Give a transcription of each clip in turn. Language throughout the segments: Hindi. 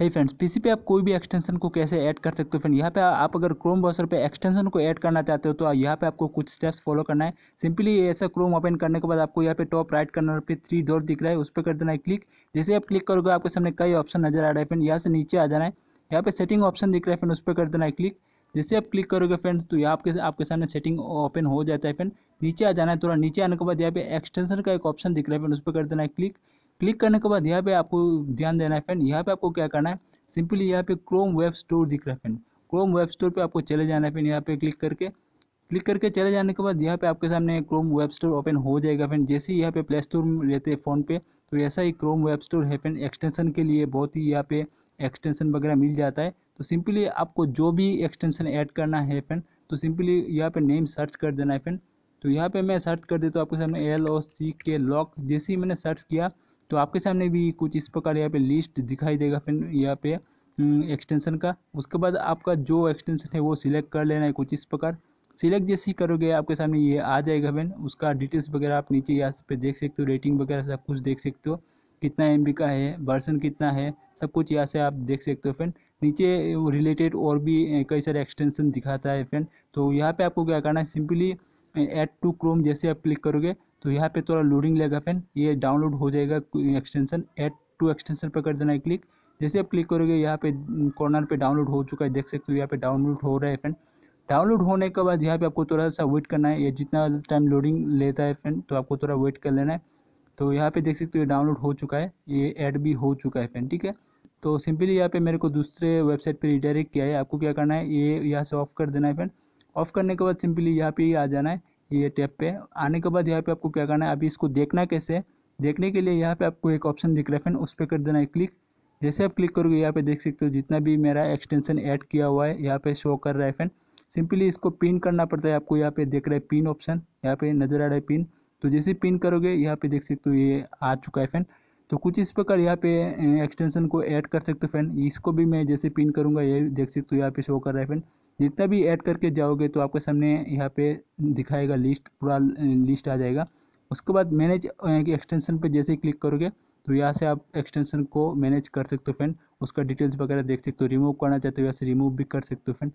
है फ्रेंड्स पीसी पे आप कोई भी एक्सटेंशन को कैसे ऐड कर सकते हो फ्रेंड यहाँ पे आप अगर क्रोम ब्राउजर पे एक्सटेंशन को ऐड करना चाहते हो तो यहाँ पे आपको कुछ स्टेप्स फॉलो करना है सिंपली ऐसा क्रोम ओपन करने के बाद आपको यहाँ पे टॉप राइट कॉर्नर पे थ्री डॉट दिख रहा है उस पर कर देना है क्लिक जैसे आप क्लिक करोगे आपके सामने कई ऑप्शन नजर आ रहा है फ्रेंड यहाँ से नीचे आ जाना है यहाँ पे सेटिंग ऑप्शन दिख रहा है फ्रेंड उस पर कर देना है क्लिक जैसे आप क्लिक करोगे फ्रेंड्स तो यहाँ आपके आपके सामने सेटिंग ओपन हो जाता है फ्रेंड नीचे आ जाना है थोड़ा नीचे आने के बाद यहाँ पे एक्सटेंशन का एक ऑप्शन दिख रहा है फ्रेंड उस पर कर देना है क्लिक क्लिक करने के बाद यहाँ पे आपको ध्यान देना है फ्रेंड यहाँ पे आपको क्या करना है सिंपली यहाँ पे क्रोम वेब स्टोर दिख रहा है फ्रेंड क्रोम वेब स्टोर पे आपको चले जाना है फ्रेंड यहाँ पे क्लिक करके क्लिक करके चले जाने के बाद यहाँ पे आपके सामने क्रोम वेब स्टोर ओपन हो जाएगा फ्रेंड जैसे ही यहाँ पे प्ले स्टोर लेते हैं फ़ोन पे तो ऐसा ही क्रोम वेब स्टोर है फ्रेंड एक्सटेंशन के लिए बहुत ही यहाँ पे एक्सटेंशन वगैरह मिल जाता है तो सिंपली आपको जो भी एक्सटेंशन ऐड करना है फ्रेंड तो सिंपली यहाँ पे नेम सर्च कर देना है फ्रेंड तो यहाँ पे मैं सर्च कर देता तो हूँ आपके सामने एल ओ सी के लॉक जैसे ही मैंने सर्च किया तो आपके सामने भी कुछ इस प्रकार यहाँ पे लिस्ट दिखाई देगा फिर यहाँ पे एक्सटेंशन हम्म, का उसके बाद आपका जो एक्सटेंशन है वो सिलेक्ट कर लेना है कुछ इस प्रकार सिलेक्ट जैसे ही करोगे आपके सामने ये आ जाएगा फिर उसका डिटेल्स वगैरह आप नीचे यहाँ पे देख सकते हो रेटिंग वगैरह सब कुछ देख सकते हो कितना एम का है वर्सन कितना है सब कुछ यहाँ से आप देख सकते हो फिर नीचे रिलेटेड और भी कई सारे एक्सटेंशन दिखाता है फ्रेंड तो यहाँ पे आपको क्या करना है सिंपली ऐड टू क्रोम जैसे आप क्लिक करोगे तो यहाँ पे थोड़ा लोडिंग लेगा फ्रेंड ये डाउनलोड हो जाएगा एक्सटेंशन ऐड टू एक्सटेंशन पर कर देना है क्लिक जैसे आप क्लिक करोगे यहाँ पे कॉर्नर पे डाउनलोड हो चुका है देख सकते हो यहाँ पे डाउनलोड हो रहा है फ्रेंड डाउनलोड होने के बाद यहाँ पे आपको थोड़ा सा वेट करना है ये जितना टाइम लोडिंग लेता है फ्रेंड तो आपको थोड़ा वेट कर लेना है तो यहाँ पे देख सकते हो डाउनलोड हो चुका है ये ऐड भी हो चुका है फ्रेंड ठीक है तो सिंपली यहाँ पे मेरे को दूसरे वेबसाइट पर रिडायरेक्ट किया है आपको क्या करना है ये यहाँ से ऑफ कर देना है फ्रेंड ऑफ करने के बाद सिंपली यहाँ पे आ जाना है ये टैप पे आने के बाद यहाँ पे आपको क्या करना है अभी इसको देखना कैसे देखने के लिए यहाँ पे आपको एक ऑप्शन दिख रहा है फिर उस पर कर देना है क्लिक जैसे आप क्लिक करोगे यहाँ पे देख सकते हो जितना भी मेरा एक्सटेंशन ऐड किया हुआ है यहाँ पे शो कर रहा है फैन सिंपली इसको पिन करना पड़ता है आपको यहाँ पे देख रहा है पिन ऑप्शन यहाँ पे नज़र आ रहा है पिन तो जैसे पिन करोगे यहाँ पे देख सकते हो ये आ चुका है फैन तो कुछ इस प्रकार यहाँ पे एक्सटेंशन को ऐड कर सकते हो फ्रेंड इसको भी मैं जैसे पिन करूँगा ये देख सकते हो यहाँ पे शो कर रहा है फ्रेंड जितना भी ऐड करके जाओगे तो आपके सामने यहाँ पे दिखाएगा लिस्ट पूरा लिस्ट आ जाएगा उसके बाद मैनेज एक्सटेंशन पे जैसे ही क्लिक करोगे तो यहाँ से आप एक्सटेंशन को मैनेज कर सकते हो फ्रेंड उसका डिटेल्स वगैरह देख सकते हो रिमूव करना चाहते हो यहाँ से रिमूव भी कर सकते हो फ्रेंड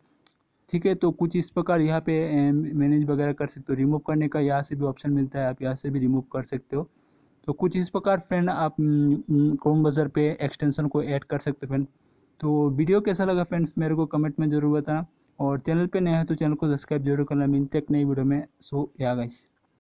ठीक है तो कुछ इस प्रकार यहाँ पे मैनेज वगैरह कर सकते हो रिमूव करने का यहाँ से भी ऑप्शन मिलता है आप यहाँ से भी रिमूव कर सकते हो तो कुछ इस प्रकार फ्रेंड आप क्रोम बजर पे एक्सटेंशन को ऐड कर सकते फ्रेंड तो वीडियो कैसा लगा फ्रेंड्स मेरे को कमेंट में ज़रूर बताना और चैनल पे नया है तो चैनल को सब्सक्राइब जरूर करना मिलते एक नई वीडियो में सो या गाइस